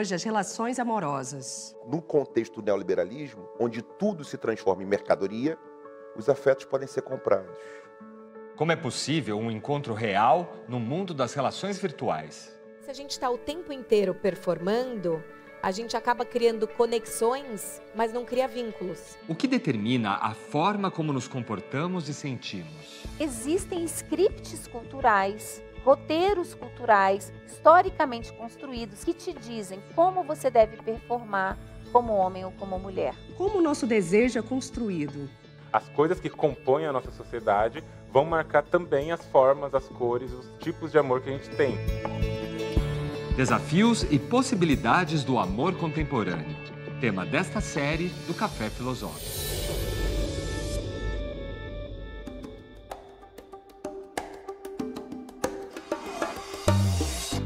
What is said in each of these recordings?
hoje as relações amorosas. No contexto do neoliberalismo, onde tudo se transforma em mercadoria, os afetos podem ser comprados. Como é possível um encontro real no mundo das relações virtuais? Se a gente está o tempo inteiro performando, a gente acaba criando conexões, mas não cria vínculos. O que determina a forma como nos comportamos e sentimos? Existem scripts culturais roteiros culturais historicamente construídos que te dizem como você deve performar como homem ou como mulher. Como o nosso desejo é construído? As coisas que compõem a nossa sociedade vão marcar também as formas, as cores, os tipos de amor que a gente tem. Desafios e possibilidades do amor contemporâneo. Tema desta série do Café Filosófico.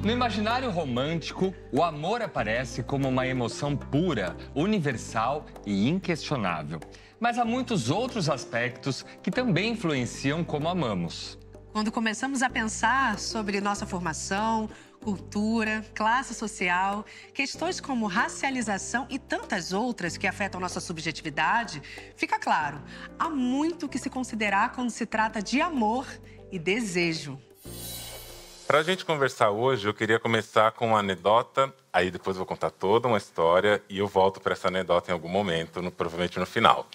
No imaginário romântico, o amor aparece como uma emoção pura, universal e inquestionável. Mas há muitos outros aspectos que também influenciam como amamos. Quando começamos a pensar sobre nossa formação, cultura, classe social, questões como racialização e tantas outras que afetam nossa subjetividade, fica claro, há muito que se considerar quando se trata de amor e desejo. Para a gente conversar hoje, eu queria começar com uma anedota, aí depois vou contar toda uma história e eu volto para essa anedota em algum momento, no, provavelmente no final.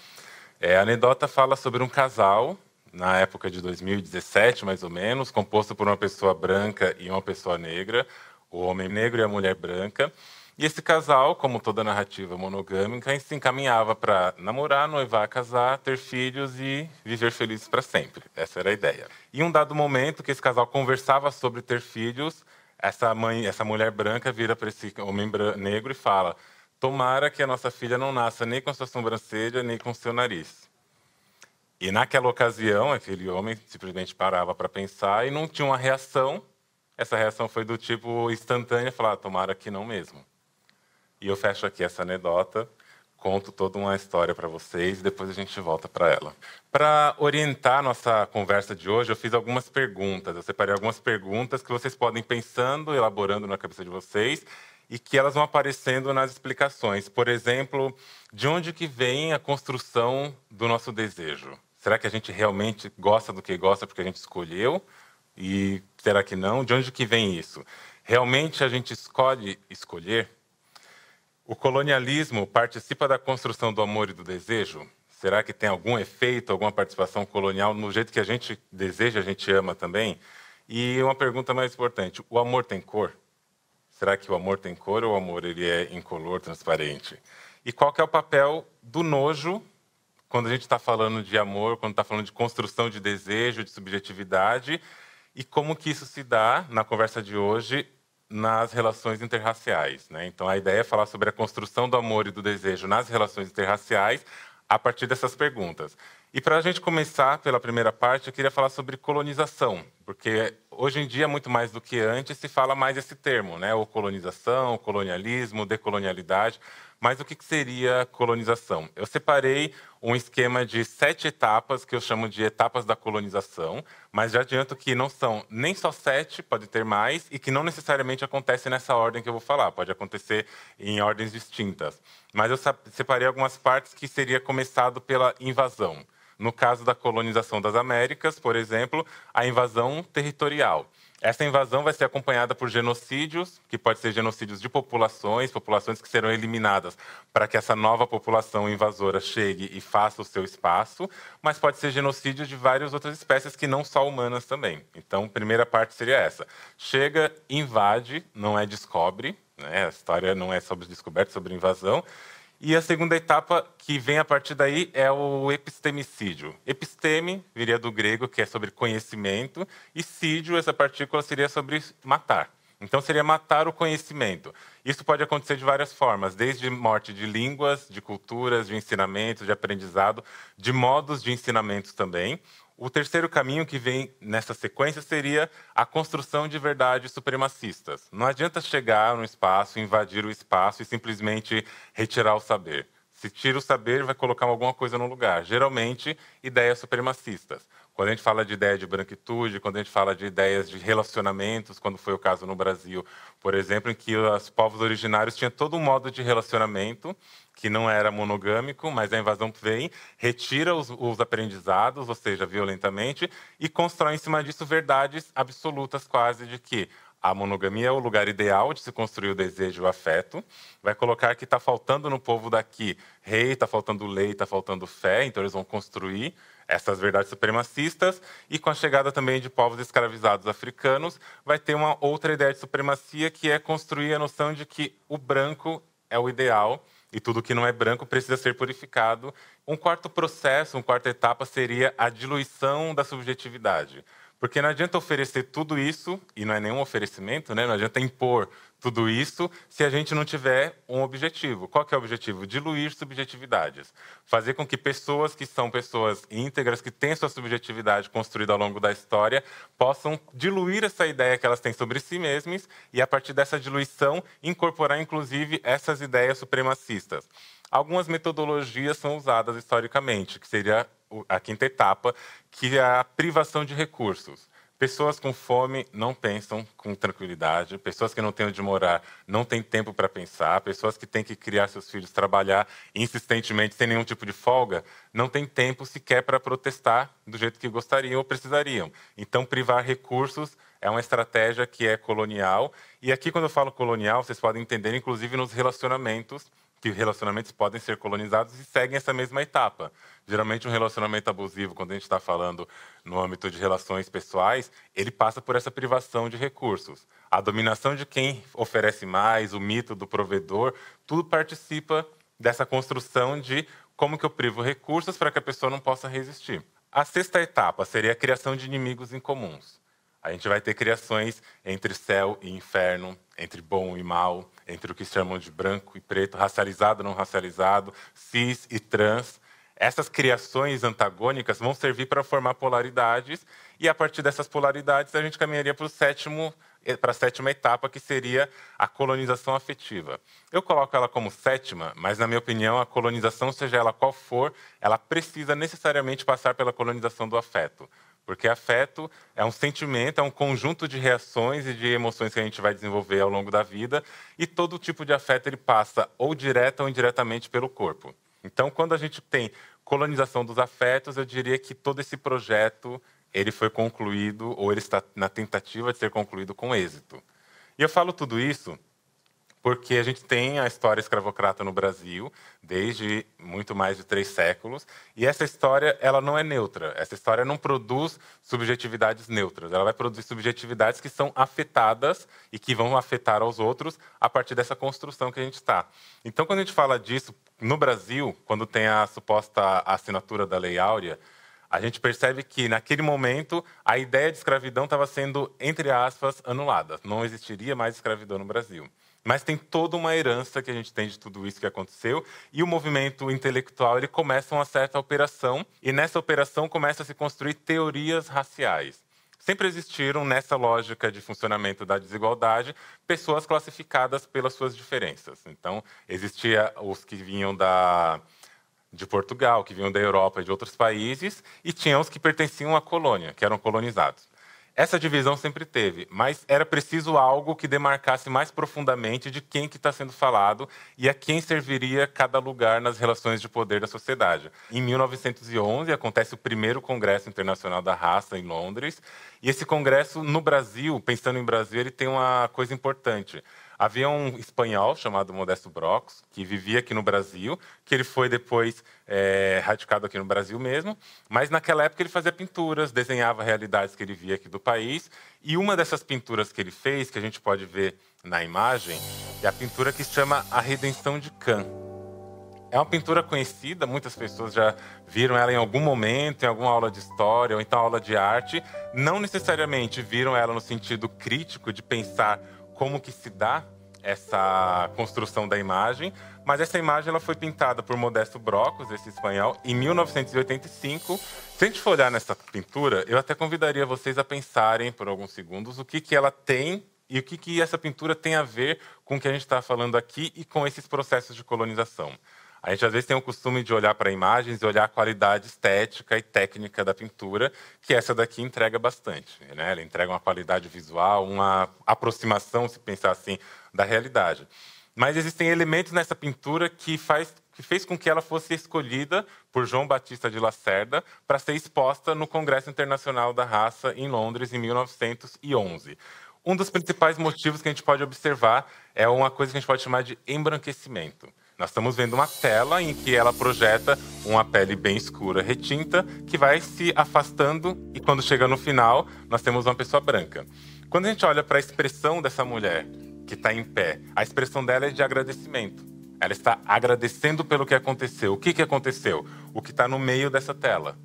É, a anedota fala sobre um casal, na época de 2017 mais ou menos, composto por uma pessoa branca e uma pessoa negra, o homem negro e a mulher branca. E esse casal, como toda narrativa monogâmica, se encaminhava para namorar, noivar, casar, ter filhos e viver felizes para sempre. Essa era a ideia. E um dado momento que esse casal conversava sobre ter filhos, essa mãe, essa mulher branca vira para esse homem negro e fala: "Tomara que a nossa filha não nasça nem com a sua sobrancelha, nem com o seu nariz". E naquela ocasião, aquele homem simplesmente parava para pensar e não tinha uma reação. Essa reação foi do tipo instantânea, falar: ah, "Tomara que não mesmo". E eu fecho aqui essa anedota, conto toda uma história para vocês e depois a gente volta para ela. Para orientar nossa conversa de hoje, eu fiz algumas perguntas. Eu separei algumas perguntas que vocês podem ir pensando, elaborando na cabeça de vocês e que elas vão aparecendo nas explicações. Por exemplo, de onde que vem a construção do nosso desejo? Será que a gente realmente gosta do que gosta porque a gente escolheu? E será que não? De onde que vem isso? Realmente a gente escolhe escolher? O colonialismo participa da construção do amor e do desejo? Será que tem algum efeito, alguma participação colonial no jeito que a gente deseja, a gente ama também? E uma pergunta mais importante: o amor tem cor? Será que o amor tem cor ou o amor ele é incolor, transparente? E qual que é o papel do nojo quando a gente está falando de amor, quando está falando de construção de desejo, de subjetividade? E como que isso se dá na conversa de hoje nas relações interraciais. Né? Então, a ideia é falar sobre a construção do amor e do desejo nas relações interraciais a partir dessas perguntas. E para a gente começar pela primeira parte, eu queria falar sobre colonização, porque hoje em dia, muito mais do que antes, se fala mais esse termo, né? ou colonização, colonialismo, decolonialidade. Mas o que seria colonização? Eu separei um esquema de sete etapas, que eu chamo de etapas da colonização, mas já adianto que não são nem só sete, pode ter mais, e que não necessariamente acontece nessa ordem que eu vou falar, pode acontecer em ordens distintas. Mas eu separei algumas partes que seria começado pela invasão. No caso da colonização das Américas, por exemplo, a invasão territorial. Essa invasão vai ser acompanhada por genocídios, que pode ser genocídios de populações, populações que serão eliminadas para que essa nova população invasora chegue e faça o seu espaço, mas pode ser genocídio de várias outras espécies que não só humanas também. Então, primeira parte seria essa: chega, invade, não é descobre, né? A história não é sobre descoberta, é sobre invasão. E a segunda etapa que vem a partir daí é o epistemicídio. Episteme viria do grego, que é sobre conhecimento, e sídio, essa partícula, seria sobre matar. Então, seria matar o conhecimento. Isso pode acontecer de várias formas, desde morte de línguas, de culturas, de ensinamentos, de aprendizado, de modos de ensinamentos também, o terceiro caminho que vem nessa sequência seria a construção de verdades supremacistas. Não adianta chegar no espaço, invadir o espaço e simplesmente retirar o saber. Se tira o saber, vai colocar alguma coisa no lugar. Geralmente, ideias supremacistas. Quando a gente fala de ideia de branquitude, quando a gente fala de ideias de relacionamentos, quando foi o caso no Brasil, por exemplo, em que os povos originários tinham todo um modo de relacionamento que não era monogâmico, mas a invasão vem, retira os, os aprendizados, ou seja, violentamente, e constrói em cima disso verdades absolutas quase de que a monogamia é o lugar ideal de se construir o desejo e o afeto. Vai colocar que está faltando no povo daqui rei, está faltando lei, está faltando fé, então eles vão construir essas verdades supremacistas. E com a chegada também de povos escravizados africanos, vai ter uma outra ideia de supremacia que é construir a noção de que o branco é o ideal e tudo que não é branco precisa ser purificado. Um quarto processo, uma quarta etapa seria a diluição da subjetividade. Porque não adianta oferecer tudo isso, e não é nenhum oferecimento, né? não adianta impor tudo isso se a gente não tiver um objetivo. Qual é o objetivo? Diluir subjetividades. Fazer com que pessoas que são pessoas íntegras, que têm sua subjetividade construída ao longo da história, possam diluir essa ideia que elas têm sobre si mesmas e, a partir dessa diluição, incorporar inclusive essas ideias supremacistas. Algumas metodologias são usadas historicamente, que seria a quinta etapa, que é a privação de recursos. Pessoas com fome não pensam com tranquilidade, pessoas que não têm onde morar não têm tempo para pensar, pessoas que têm que criar seus filhos, trabalhar insistentemente, sem nenhum tipo de folga, não têm tempo sequer para protestar do jeito que gostariam ou precisariam. Então, privar recursos é uma estratégia que é colonial. E aqui, quando eu falo colonial, vocês podem entender, inclusive, nos relacionamentos, que relacionamentos podem ser colonizados e seguem essa mesma etapa. Geralmente, um relacionamento abusivo, quando a gente está falando no âmbito de relações pessoais, ele passa por essa privação de recursos. A dominação de quem oferece mais, o mito do provedor, tudo participa dessa construção de como que eu privo recursos para que a pessoa não possa resistir. A sexta etapa seria a criação de inimigos incomuns. A gente vai ter criações entre céu e inferno, entre bom e mal, entre o que se chamam de branco e preto, racializado, não racializado, cis e trans. Essas criações antagônicas vão servir para formar polaridades, e a partir dessas polaridades a gente caminharia para o sétimo eh, para a sétima etapa, que seria a colonização afetiva. Eu coloco ela como sétima, mas, na minha opinião, a colonização, seja ela qual for, ela precisa necessariamente passar pela colonização do afeto. Porque afeto é um sentimento, é um conjunto de reações e de emoções que a gente vai desenvolver ao longo da vida, e todo tipo de afeto ele passa ou direta ou indiretamente pelo corpo. Então, quando a gente tem colonização dos afetos, eu diria que todo esse projeto ele foi concluído ou ele está na tentativa de ser concluído com êxito. E eu falo tudo isso porque a gente tem a história escravocrata no Brasil desde muito mais de três séculos e essa história ela não é neutra essa história não produz subjetividades neutras ela vai produzir subjetividades que são afetadas e que vão afetar aos outros a partir dessa construção que a gente está então quando a gente fala disso no Brasil quando tem a suposta assinatura da Lei Áurea a gente percebe que, naquele momento, a ideia de escravidão estava sendo, entre aspas, anulada. Não existiria mais escravidão no Brasil. Mas tem toda uma herança que a gente tem de tudo isso que aconteceu e o movimento intelectual ele começa uma certa operação e nessa operação começa a se construir teorias raciais. Sempre existiram nessa lógica de funcionamento da desigualdade pessoas classificadas pelas suas diferenças. Então existia os que vinham da de Portugal, que vinham da Europa e de outros países, e tinham os que pertenciam à colônia, que eram colonizados. Essa divisão sempre teve, mas era preciso algo que demarcasse mais profundamente de quem que está sendo falado e a quem serviria cada lugar nas relações de poder da sociedade. Em 1911 acontece o primeiro Congresso Internacional da Raça em Londres, e esse congresso no Brasil, pensando em Brasil, ele tem uma coisa importante. Havia um espanhol chamado Modesto Brox, que vivia aqui no Brasil, que ele foi depois é, radicado aqui no Brasil mesmo, mas naquela época ele fazia pinturas, desenhava realidades que ele via aqui do país, e uma dessas pinturas que ele fez, que a gente pode ver na imagem, é a pintura que se chama A Redenção de Can. É uma pintura conhecida, muitas pessoas já viram ela em algum momento, em alguma aula de história ou então aula de arte. Não necessariamente viram ela no sentido crítico de pensar como que se dá essa construção da imagem, mas essa imagem ela foi pintada por Modesto Brocos, esse espanhol, em 1985. Se a gente for olhar nessa pintura, eu até convidaria vocês a pensarem por alguns segundos o que, que ela tem e o que, que essa pintura tem a ver com o que a gente está falando aqui e com esses processos de colonização. A gente às vezes tem o costume de olhar para imagens e olhar a qualidade estética e técnica da pintura, que essa daqui entrega bastante. Né? Ela entrega uma qualidade visual, uma aproximação, se pensar assim, da realidade. Mas existem elementos nessa pintura que, faz, que fez com que ela fosse escolhida por João Batista de Lacerda para ser exposta no Congresso Internacional da Raça em Londres em 1911. Um dos principais motivos que a gente pode observar é uma coisa que a gente pode chamar de embranquecimento. Nós estamos vendo uma tela em que ela projeta uma pele bem escura, retinta, que vai se afastando e quando chega no final, nós temos uma pessoa branca. Quando a gente olha para a expressão dessa mulher que está em pé, a expressão dela é de agradecimento. Ela está agradecendo pelo que aconteceu. O que, que aconteceu? O que está no meio dessa tela.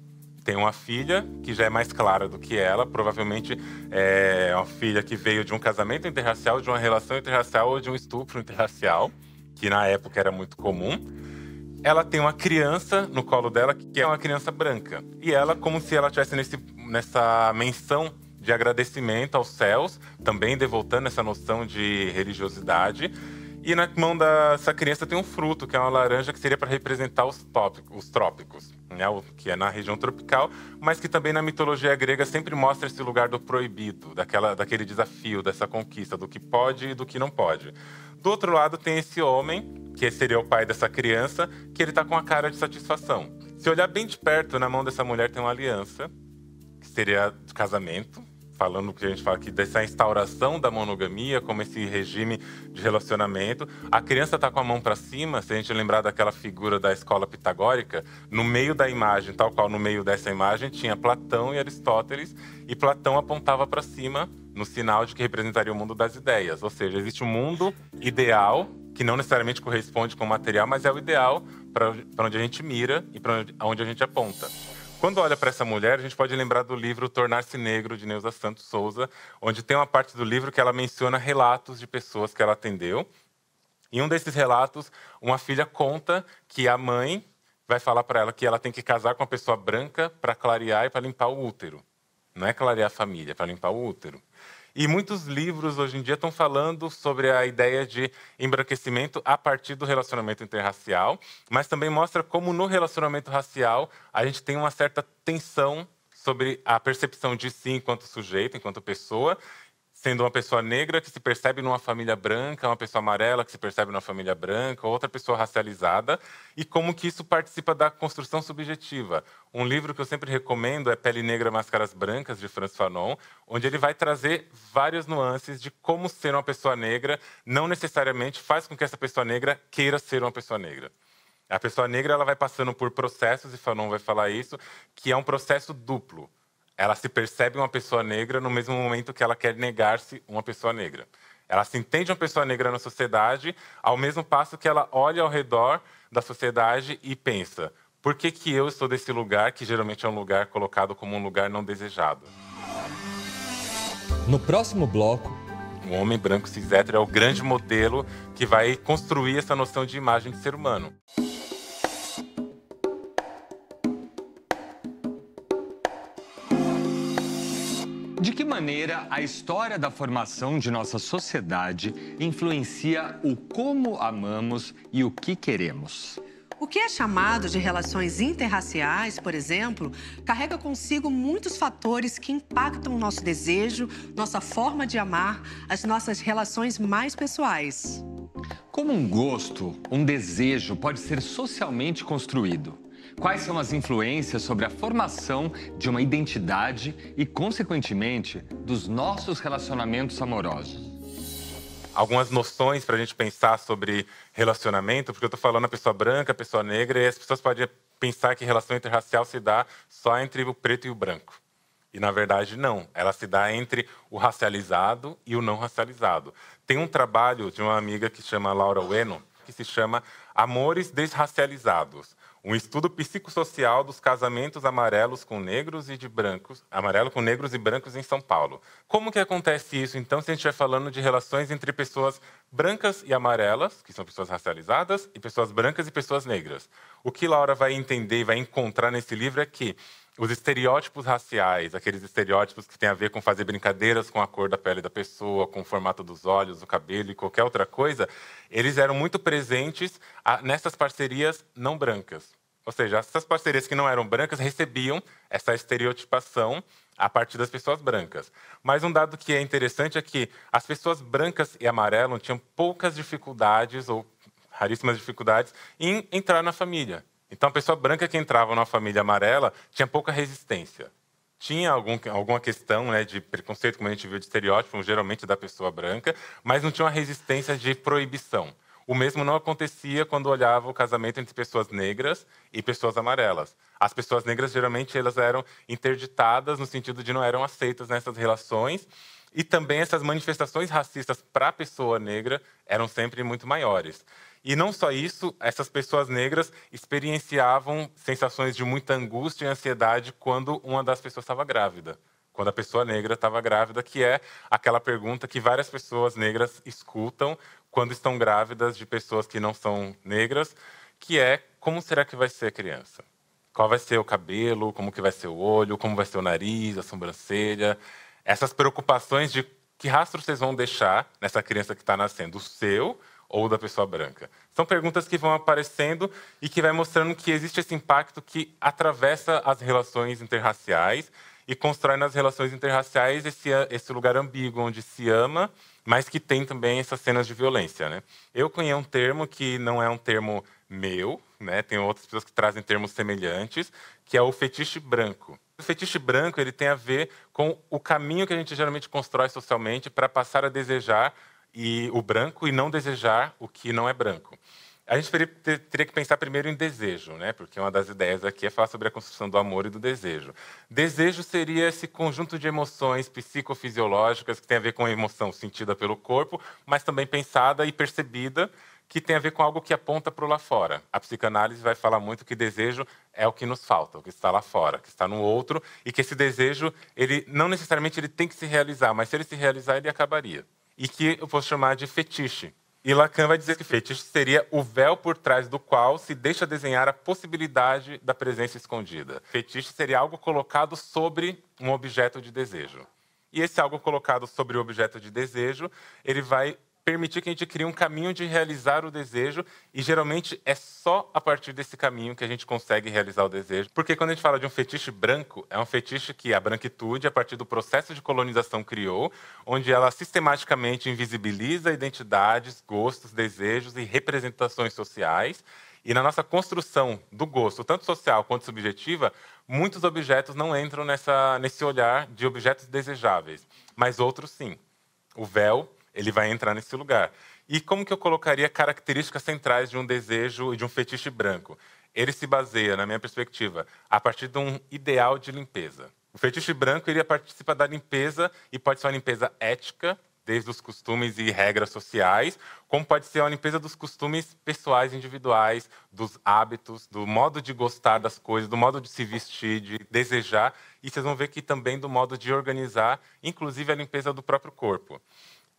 Tem uma filha que já é mais clara do que ela, provavelmente é uma filha que veio de um casamento interracial, de uma relação interracial ou de um estupro interracial que na época era muito comum, ela tem uma criança no colo dela que é uma criança branca. E ela, como se ela estivesse nesse, nessa menção de agradecimento aos céus, também devoltando essa noção de religiosidade. E na mão dessa criança tem um fruto, que é uma laranja que seria para representar os, tópicos, os trópicos né, que é na região tropical, mas que também na mitologia grega sempre mostra esse lugar do proibido, daquela, daquele desafio, dessa conquista, do que pode e do que não pode. Do outro lado tem esse homem, que seria o pai dessa criança, que ele está com a cara de satisfação. Se olhar bem de perto, na mão dessa mulher tem uma aliança, que seria de casamento, falando que a gente fala aqui dessa instauração da monogamia como esse regime de relacionamento. A criança está com a mão para cima, se a gente lembrar daquela figura da escola pitagórica, no meio da imagem, tal qual no meio dessa imagem, tinha Platão e Aristóteles, e Platão apontava para cima no sinal de que representaria o mundo das ideias. Ou seja, existe um mundo ideal que não necessariamente corresponde com o material, mas é o ideal para onde a gente mira e para onde a gente aponta. Quando olha para essa mulher, a gente pode lembrar do livro Tornar-se Negro, de Neuza Santos Souza, onde tem uma parte do livro que ela menciona relatos de pessoas que ela atendeu. Em um desses relatos, uma filha conta que a mãe vai falar para ela que ela tem que casar com uma pessoa branca para clarear e para limpar o útero. Não é clarear a família, é para limpar o útero. E muitos livros hoje em dia estão falando sobre a ideia de embranquecimento a partir do relacionamento interracial, mas também mostra como no relacionamento racial a gente tem uma certa tensão sobre a percepção de si enquanto sujeito, enquanto pessoa, sendo uma pessoa negra que se percebe numa família branca, uma pessoa amarela que se percebe numa família branca, outra pessoa racializada, e como que isso participa da construção subjetiva. Um livro que eu sempre recomendo é Pele Negra, Máscaras Brancas, de Franz Fanon, onde ele vai trazer várias nuances de como ser uma pessoa negra não necessariamente faz com que essa pessoa negra queira ser uma pessoa negra. A pessoa negra ela vai passando por processos, e Fanon vai falar isso, que é um processo duplo ela se percebe uma pessoa negra no mesmo momento que ela quer negar-se uma pessoa negra. Ela se entende uma pessoa negra na sociedade, ao mesmo passo que ela olha ao redor da sociedade e pensa: por que, que eu estou desse lugar, que geralmente é um lugar colocado como um lugar não desejado? No próximo bloco. O homem branco cis é o grande modelo que vai construir essa noção de imagem de ser humano. maneira, a história da formação de nossa sociedade influencia o como amamos e o que queremos. O que é chamado de relações interraciais, por exemplo, carrega consigo muitos fatores que impactam o nosso desejo, nossa forma de amar, as nossas relações mais pessoais. Como um gosto, um desejo pode ser socialmente construído. Quais são as influências sobre a formação de uma identidade e, consequentemente, dos nossos relacionamentos amorosos? algumas noções para a gente pensar sobre relacionamento, porque eu estou falando a pessoa branca, a pessoa negra, e as pessoas podem pensar que relação interracial se dá só entre o preto e o branco. E, na verdade, não. Ela se dá entre o racializado e o não racializado. Tem um trabalho de uma amiga que chama Laura Ueno, que se chama Amores Desracializados um estudo psicossocial dos casamentos amarelos com negros e de brancos, amarelo com negros e brancos em São Paulo. Como que acontece isso, então, se a gente estiver falando de relações entre pessoas brancas e amarelas, que são pessoas racializadas, e pessoas brancas e pessoas negras? O que Laura vai entender e vai encontrar nesse livro é que os estereótipos raciais, aqueles estereótipos que têm a ver com fazer brincadeiras com a cor da pele da pessoa, com o formato dos olhos, o cabelo e qualquer outra coisa, eles eram muito presentes a, ah, nessas parcerias não brancas. Ou seja, essas parcerias que não eram brancas recebiam essa estereotipação a partir das pessoas brancas. Mas um dado que é interessante é que as pessoas brancas e amarelas tinham poucas dificuldades ou raríssimas dificuldades em entrar na família. Então, a pessoa branca que entrava numa família amarela tinha pouca resistência. Tinha algum, alguma questão né, de preconceito, como a gente viu, de estereótipo, geralmente da pessoa branca, mas não tinha uma resistência de proibição. O mesmo não acontecia quando olhava o casamento entre pessoas negras e pessoas amarelas. As pessoas negras geralmente elas eram interditadas no sentido de não eram aceitas nessas relações e também essas manifestações racistas para a pessoa negra eram sempre muito maiores. E não só isso, essas pessoas negras experienciavam sensações de muita angústia e ansiedade quando uma das pessoas estava grávida. Quando a pessoa negra estava grávida, que é aquela pergunta que várias pessoas negras escutam quando estão grávidas de pessoas que não são negras, que é como será que vai ser a criança? Qual vai ser o cabelo, como que vai ser o olho, como vai ser o nariz, a sobrancelha? Essas preocupações de que rastro vocês vão deixar nessa criança que está nascendo, o seu ou da pessoa branca? São perguntas que vão aparecendo e que vai mostrando que existe esse impacto que atravessa as relações interraciais e constrói nas relações interraciais esse, esse lugar ambíguo onde se ama, mas que tem também essas cenas de violência. Né? Eu conheço um termo que não é um termo meu, né? tem outras pessoas que trazem termos semelhantes, que é o fetiche branco. O fetiche branco ele tem a ver com o caminho que a gente geralmente constrói socialmente para passar a desejar e o branco e não desejar o que não é branco. A gente teria que pensar primeiro em desejo, né? porque uma das ideias aqui é falar sobre a construção do amor e do desejo. Desejo seria esse conjunto de emoções psicofisiológicas que tem a ver com a emoção sentida pelo corpo, mas também pensada e percebida, que tem a ver com algo que aponta para o lá fora. A psicanálise vai falar muito que desejo é o que nos falta, o que está lá fora, que está no outro, e que esse desejo, ele não necessariamente ele tem que se realizar, mas se ele se realizar, ele acabaria e que eu posso chamar de fetiche. E Lacan vai dizer que fetiche seria o véu por trás do qual se deixa desenhar a possibilidade da presença escondida. Fetiche seria algo colocado sobre um objeto de desejo. E esse algo colocado sobre o objeto de desejo, ele vai permitir que a gente crie um caminho de realizar o desejo e geralmente é só a partir desse caminho que a gente consegue realizar o desejo. Porque quando a gente fala de um fetiche branco, é um fetiche que a branquitude, a partir do processo de colonização, criou, onde ela sistematicamente invisibiliza identidades, gostos, desejos e representações sociais. E na nossa construção do gosto, tanto social quanto subjetiva, muitos objetos não entram nessa, nesse olhar de objetos desejáveis, mas outros sim. O véu, ele vai entrar nesse lugar. E como que eu colocaria características centrais de um desejo e de um fetiche branco? Ele se baseia, na minha perspectiva, a partir de um ideal de limpeza. O fetiche branco iria participa da limpeza e pode ser uma limpeza ética, desde os costumes e regras sociais, como pode ser uma limpeza dos costumes pessoais, individuais, dos hábitos, do modo de gostar das coisas, do modo de se vestir, de desejar, e vocês vão ver que também do modo de organizar, inclusive a limpeza do próprio corpo.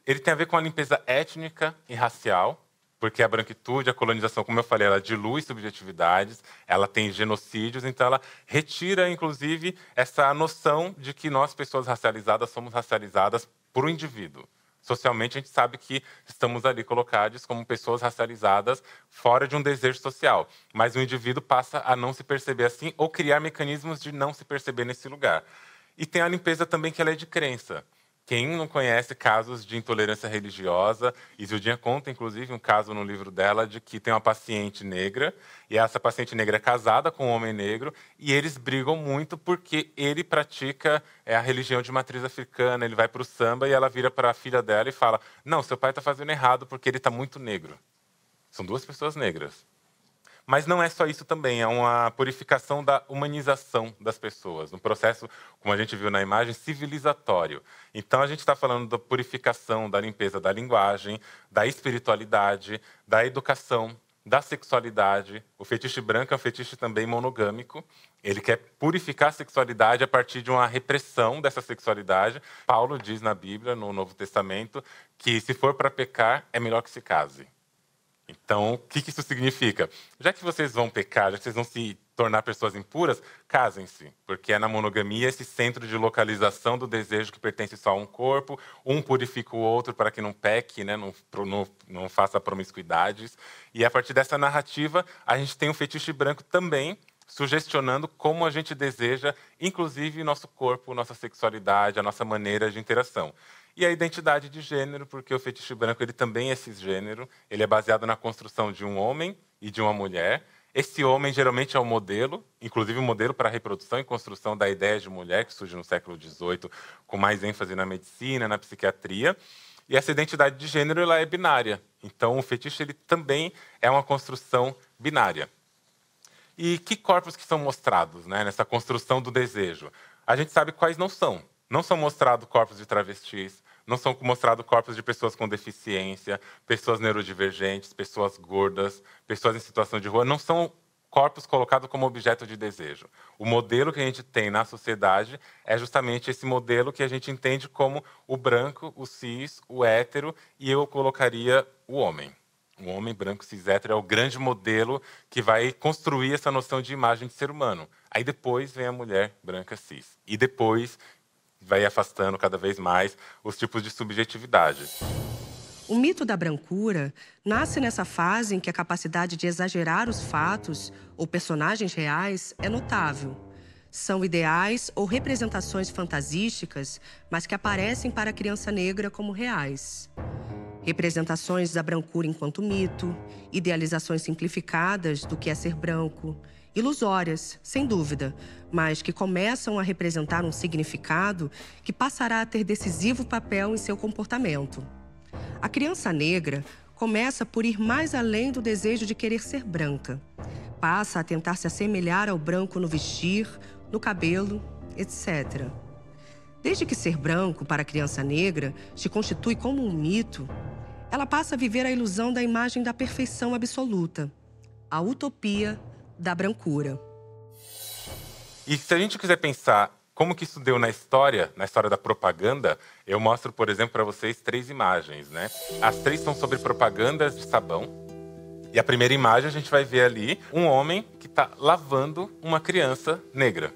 Ele tem a ver com a limpeza étnica e racial, porque a branquitude, a colonização, como eu falei, ela dilui subjetividades, ela tem genocídios, então ela retira, inclusive, essa noção de que nós, pessoas racializadas, somos racializadas por um indivíduo. Socialmente, a gente sabe que estamos ali colocados como pessoas racializadas fora de um desejo social, mas o indivíduo passa a não se perceber assim ou criar mecanismos de não se perceber nesse lugar. E tem a limpeza também que ela é de crença. Quem não conhece casos de intolerância religiosa, Isildinha conta, inclusive, um caso no livro dela de que tem uma paciente negra, e essa paciente negra é casada com um homem negro, e eles brigam muito porque ele pratica é, a religião de matriz africana, ele vai para o samba e ela vira para a filha dela e fala: Não, seu pai está fazendo errado porque ele está muito negro. São duas pessoas negras. Mas não é só isso também, é uma purificação da humanização das pessoas, um processo, como a gente viu na imagem, civilizatório. Então a gente está falando da purificação, da limpeza da linguagem, da espiritualidade, da educação, da sexualidade. O fetiche branco é um fetiche também monogâmico. Ele quer purificar a sexualidade a partir de uma repressão dessa sexualidade. Paulo diz na Bíblia, no Novo Testamento, que se for para pecar, é melhor que se case. Então, o que, isso significa? Já que vocês vão pecar, já que vocês vão se tornar pessoas impuras, casem-se, porque é na monogamia esse centro de localização do desejo que pertence só a um corpo, um purifica o outro para que não peque, né, não, não, não faça promiscuidades. E a partir dessa narrativa, a gente tem um fetiche branco também, sugestionando como a gente deseja, inclusive nosso corpo, nossa sexualidade, a nossa maneira de interação e a identidade de gênero, porque o fetiche branco ele também é cisgênero, ele é baseado na construção de um homem e de uma mulher. Esse homem geralmente é o um modelo, inclusive o um modelo para a reprodução e construção da ideia de mulher, que surge no século XVIII, com mais ênfase na medicina, na psiquiatria. E essa identidade de gênero ela é binária. Então, o fetiche ele também é uma construção binária. E que corpos que são mostrados né, nessa construção do desejo? A gente sabe quais não são. Não são mostrados corpos de travestis, não são mostrados corpos de pessoas com deficiência, pessoas neurodivergentes, pessoas gordas, pessoas em situação de rua. Não são corpos colocados como objeto de desejo. O modelo que a gente tem na sociedade é justamente esse modelo que a gente entende como o branco, o cis, o hétero e eu colocaria o homem. O homem branco cis hétero é o grande modelo que vai construir essa noção de imagem de ser humano. Aí depois vem a mulher branca cis. E depois vai afastando cada vez mais os tipos de subjetividade. O mito da brancura nasce nessa fase em que a capacidade de exagerar os fatos ou personagens reais é notável. São ideais ou representações fantasísticas, mas que aparecem para a criança negra como reais. Representações da brancura enquanto mito, idealizações simplificadas do que é ser branco, ilusórias, sem dúvida, mas que começam a representar um significado que passará a ter decisivo papel em seu comportamento. A criança negra começa por ir mais além do desejo de querer ser branca. Passa a tentar se assemelhar ao branco no vestir, no cabelo, etc. Desde que ser branco para a criança negra se constitui como um mito, ela passa a viver a ilusão da imagem da perfeição absoluta, a utopia da brancura. E se a gente quiser pensar como que isso deu na história, na história da propaganda, eu mostro, por exemplo, para vocês três imagens, né? As três são sobre propagandas de sabão. E a primeira imagem a gente vai ver ali um homem que está lavando uma criança negra.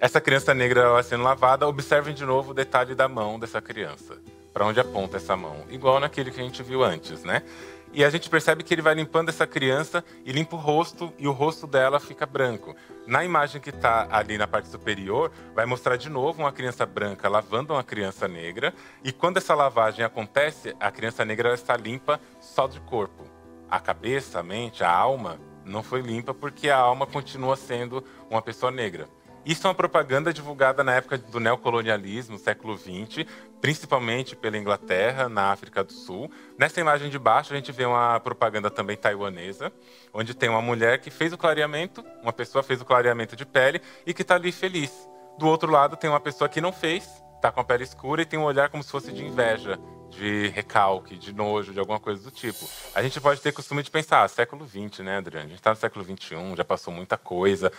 Essa criança negra ela tá sendo lavada, observem de novo o detalhe da mão dessa criança. Para onde aponta essa mão? Igual naquele que a gente viu antes, né? E a gente percebe que ele vai limpando essa criança e limpa o rosto e o rosto dela fica branco. Na imagem que está ali na parte superior, vai mostrar de novo uma criança branca lavando uma criança negra. E quando essa lavagem acontece, a criança negra está limpa só de corpo. A cabeça, a mente, a alma não foi limpa porque a alma continua sendo uma pessoa negra. Isso é uma propaganda divulgada na época do neocolonialismo, século XX, principalmente pela Inglaterra, na África do Sul. Nessa imagem de baixo, a gente vê uma propaganda também taiwanesa, onde tem uma mulher que fez o clareamento, uma pessoa fez o clareamento de pele e que está ali feliz. Do outro lado, tem uma pessoa que não fez, está com a pele escura e tem um olhar como se fosse de inveja, de recalque, de nojo, de alguma coisa do tipo. A gente pode ter costume de pensar, ah, século XX, né, Adriano? A gente está no século XXI, já passou muita coisa,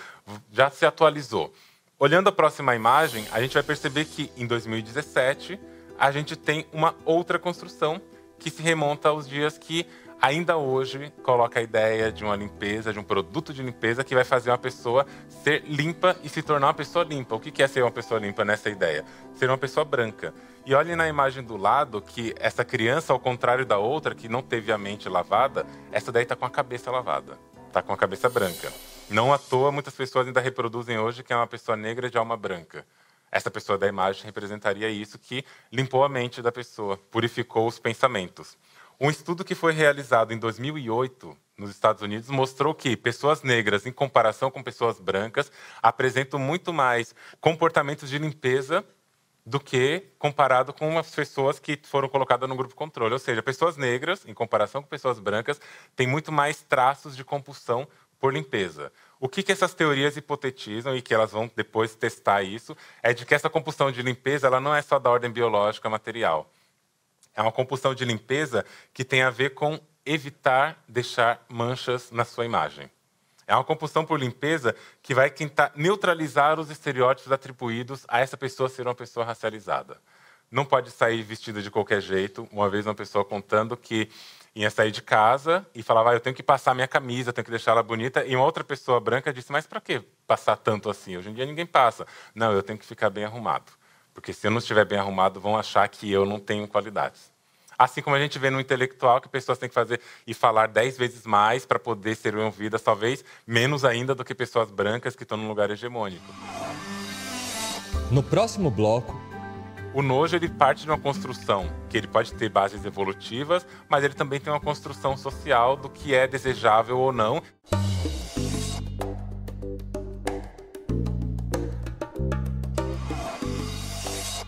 já se atualizou. Olhando a próxima imagem, a gente vai perceber que em 2017 a gente tem uma outra construção que se remonta aos dias que ainda hoje coloca a ideia de uma limpeza, de um produto de limpeza que vai fazer uma pessoa ser limpa e se tornar uma pessoa limpa. O que é ser uma pessoa limpa nessa ideia? Ser uma pessoa branca. E olhe na imagem do lado que essa criança, ao contrário da outra, que não teve a mente lavada, essa daí está com a cabeça lavada, está com a cabeça branca. Não à toa, muitas pessoas ainda reproduzem hoje que é uma pessoa negra de alma branca essa pessoa da imagem representaria isso que limpou a mente da pessoa, purificou os pensamentos. Um estudo que foi realizado em 2008 nos Estados Unidos mostrou que pessoas negras, em comparação com pessoas brancas, apresentam muito mais comportamentos de limpeza do que comparado com as pessoas que foram colocadas no grupo controle. Ou seja, pessoas negras, em comparação com pessoas brancas, têm muito mais traços de compulsão por limpeza. O que, que, essas teorias hipotetizam e que elas vão depois testar isso é de que essa compulsão de limpeza ela não é só da ordem biológica material. É uma compulsão de limpeza que tem a ver com evitar deixar manchas na sua imagem. É uma compulsão por limpeza que vai tentar neutralizar os estereótipos atribuídos a essa pessoa ser uma pessoa racializada. Não pode sair vestida de qualquer jeito. Uma vez uma pessoa contando que ia sair de casa e falava, ah, eu tenho que passar minha camisa, tenho que deixar ela bonita. E uma outra pessoa branca disse, mas para que passar tanto assim? Hoje em dia ninguém passa. Não, eu tenho que ficar bem arrumado. Porque se eu não estiver bem arrumado, vão achar que eu não tenho qualidades. Assim como a gente vê no intelectual que pessoas têm que fazer e falar dez vezes mais para poder ser ouvidas, talvez menos ainda do que pessoas brancas que estão num lugar hegemônico. No próximo bloco, o nojo ele parte de uma construção que ele pode ter bases evolutivas, mas ele também tem uma construção social do que é desejável ou não.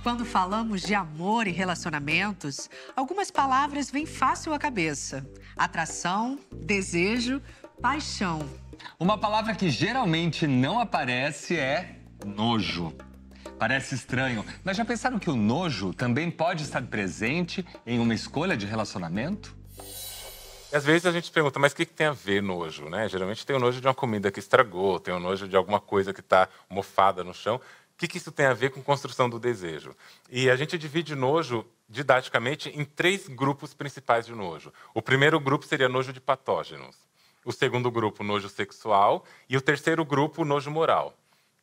Quando falamos de amor e relacionamentos, algumas palavras vêm fácil à cabeça: atração, desejo, paixão. Uma palavra que geralmente não aparece é nojo. Parece estranho, mas já pensaram que o nojo também pode estar presente em uma escolha de relacionamento? Às vezes a gente pergunta, mas o que, tem a ver nojo, né? Geralmente tem o nojo de uma comida que estragou, tem o nojo de alguma coisa que está mofada no chão, que, que isso tem a ver com construção do desejo? E a gente divide nojo didaticamente em três grupos principais de nojo. O primeiro grupo seria nojo de patógenos, o segundo grupo, nojo sexual, e o terceiro grupo, nojo moral.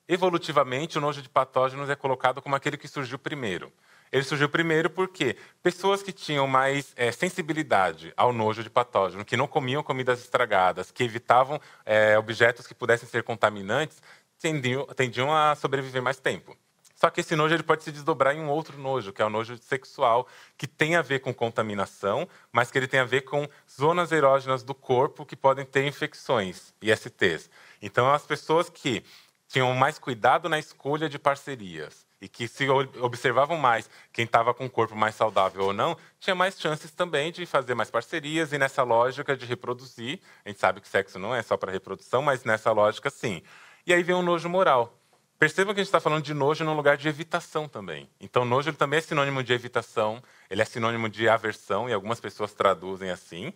Evolutivamente, o nojo de patógenos é colocado como aquele que surgiu primeiro. Ele surgiu primeiro porque pessoas que tinham mais é, sensibilidade ao nojo de patógeno, que não comiam comidas estragadas, que evitavam é, objetos que pudessem ser contaminantes, tendiam, tendiam a sobreviver mais tempo. Só que esse nojo ele pode se desdobrar em um outro nojo, que é o nojo sexual, que tem a ver com contaminação, mas que ele tem a ver com zonas erógenas do corpo que podem ter infecções, ISTs. Então, as pessoas que tinham mais cuidado na escolha de parcerias e que se observavam mais quem estava com o corpo mais saudável ou não, tinha mais chances também de fazer mais parcerias e nessa lógica de reproduzir. A gente sabe que sexo não é só para reprodução, mas nessa lógica, sim. E aí vem o nojo moral. Percebam que a gente está falando de nojo no lugar de evitação também. Então, nojo ele também é sinônimo de evitação, ele é sinônimo de aversão, e algumas pessoas traduzem assim.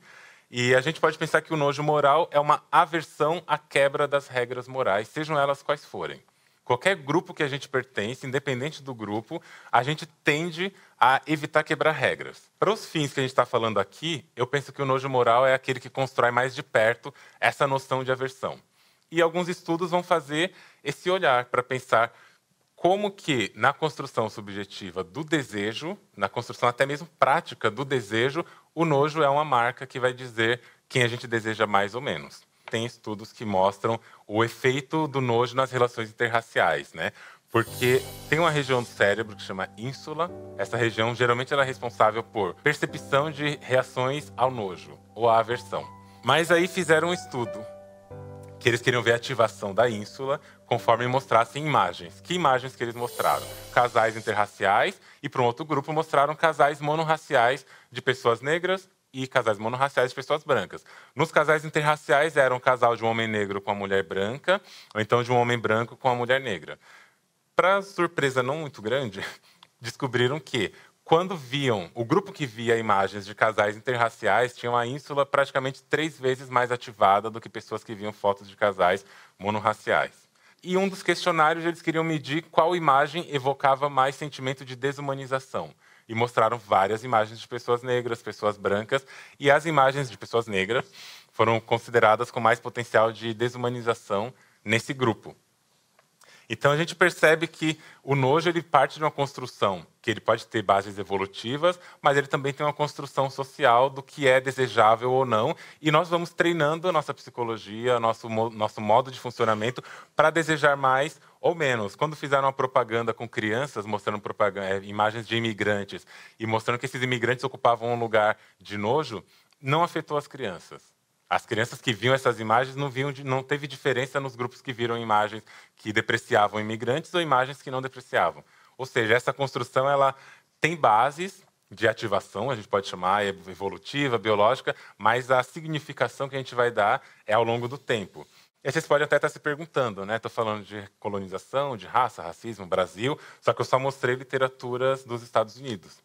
E a gente pode pensar que o nojo moral é uma aversão à quebra das regras morais, sejam elas quais forem. Qualquer grupo que a gente pertence, independente do grupo, a gente tende a evitar quebrar regras. Para os fins que a gente está falando aqui, eu penso que o nojo moral é aquele que constrói mais de perto essa noção de aversão e alguns estudos vão fazer esse olhar para pensar como que na construção subjetiva do desejo, na construção até mesmo prática do desejo, o nojo é uma marca que vai dizer quem a gente deseja mais ou menos. Tem estudos que mostram o efeito do nojo nas relações interraciais, né? Porque tem uma região do cérebro que chama ínsula. Essa região geralmente ela é responsável por percepção de reações ao nojo ou à aversão. Mas aí fizeram um estudo que eles queriam ver a ativação da ínsula conforme mostrassem imagens. Que imagens que eles mostraram? Casais interraciais e para um outro grupo mostraram casais monorraciais de pessoas negras e casais monorraciais de pessoas brancas. Nos casais interraciais era um casal de um homem negro com uma mulher branca, ou então de um homem branco com uma mulher negra. Para surpresa não muito grande, descobriram que quando viam, o grupo que via imagens de casais interraciais tinha a ínsula praticamente três vezes mais ativada do que pessoas que viam fotos de casais monorraciais. E um dos questionários eles queriam medir qual imagem evocava mais sentimento de desumanização. E mostraram várias imagens de pessoas negras, pessoas brancas, e as imagens de pessoas negras foram consideradas com mais potencial de desumanização nesse grupo. Então a gente percebe que o nojo ele parte de uma construção que ele pode ter bases evolutivas, mas ele também tem uma construção social do que é desejável ou não. E nós vamos treinando a nossa psicologia, nosso nosso modo de funcionamento para desejar mais ou menos. Quando fizeram uma propaganda com crianças mostrando propaganda, é, imagens de imigrantes e mostrando que esses imigrantes ocupavam um lugar de nojo, não afetou as crianças as crianças que viam essas imagens não viam, não teve diferença nos grupos que viram imagens que depreciavam imigrantes ou imagens que não depreciavam. Ou seja, essa construção ela tem bases de ativação, a gente pode chamar evolutiva, biológica, mas a significação que a gente vai dar é ao longo do tempo. E vocês podem até estar se perguntando, né? Estou falando de colonização, de raça, racismo, Brasil, só que eu só mostrei literaturas dos Estados Unidos.